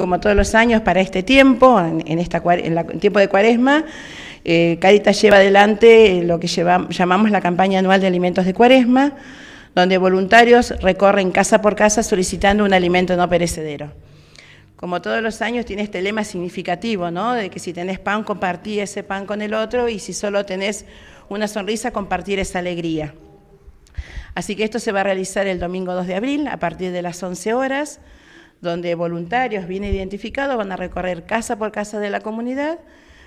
como todos los años para este tiempo, en, esta, en tiempo de cuaresma, eh, lleva adelante lo que llamamos la campaña anual de alimentos de cuaresma, donde voluntarios recorren casa por casa solicitando un alimento no perecedero. Como todos los años tiene este lema significativo, ¿no? De que si tenés pan, compartí ese pan con el otro y si solo tenés una sonrisa, compartir esa alegría. Así que esto se va a realizar el domingo 2 de abril a partir de las 11 horas donde voluntarios bien identificados van a recorrer casa por casa de la comunidad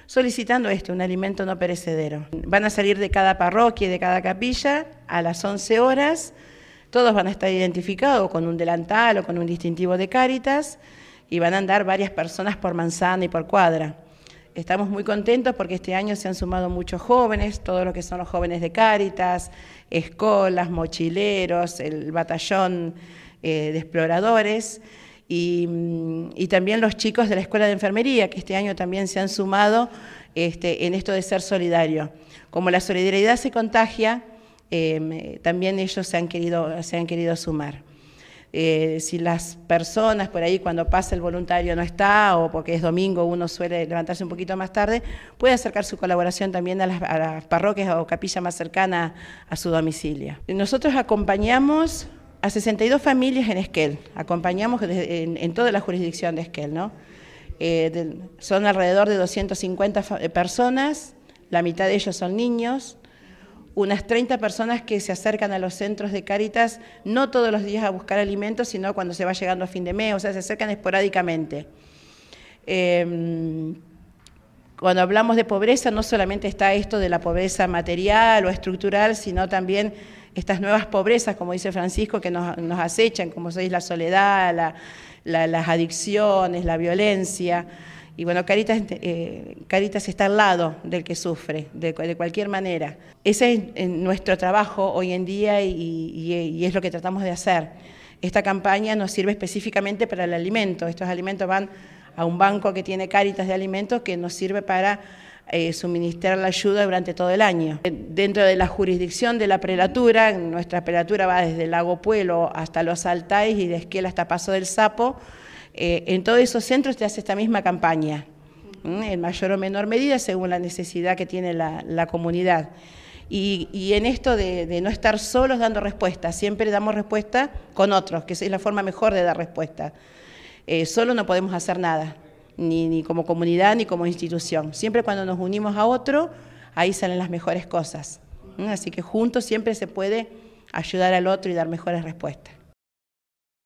solicitando este, un alimento no perecedero. Van a salir de cada parroquia y de cada capilla a las 11 horas, todos van a estar identificados con un delantal o con un distintivo de Cáritas y van a andar varias personas por manzana y por cuadra. Estamos muy contentos porque este año se han sumado muchos jóvenes, todos los que son los jóvenes de Cáritas, escolas, mochileros, el batallón eh, de exploradores. Y, también los chicos de la Escuela de Enfermería, que este año también se han sumado este, en esto de ser solidario. Como la solidaridad se contagia, em, también ellos se han querido, se han querido sumar. Eh, si las personas por ahí cuando pasa el voluntario no está o porque es domingo uno suele levantarse un poquito más tarde, puede acercar su colaboración también a las, parroquias o capillas más cercanas a su domicilio. Nosotros acompañamos a 62 familias en Esquel, acompañamos en, toda la jurisdicción de Esquel, ¿no? Eh, son alrededor de 250 eh, personas, la mitad de ellos son niños, unas 30 personas que se acercan a los centros de Cáritas, no todos los días a buscar alimentos, sino cuando se va llegando a fin de mes, o sea, se acercan esporádicamente. Em, cuando hablamos de pobreza, no solamente está esto de la pobreza material o estructural, sino también estas nuevas pobrezas, como dice Francisco, que nos, acechan, como sois la soledad, las adicciones, la violencia. Y bueno, Caritas, eh, Caritas, está al lado del que sufre, de, cualquier manera. Ese es eh, nuestro trabajo hoy en día y, es lo que tratamos de hacer. Esta campaña nos sirve específicamente para el alimento. Estos alimentos van a un banco que tiene Caritas de alimentos que nos sirve para eh, suministrar la ayuda durante todo el año. Eh, dentro de la jurisdicción de la prelatura, nuestra prelatura va desde Lago pueblo hasta Los Altais y de Esquel hasta Paso del Sapo, eh, en todos esos centros se hace esta misma campaña, en mayor o menor medida según la necesidad que tiene la, comunidad. Y, en esto de, no estar solos dando respuestas, siempre damos respuesta con otros, que es la forma mejor de dar respuesta. solo no podemos hacer nada ni, ni como comunidad, ni como institución. Siempre cuando nos unimos a otro, ahí salen las mejores cosas. ¿Mm? Así que juntos siempre se puede ayudar al otro y dar mejores respuestas.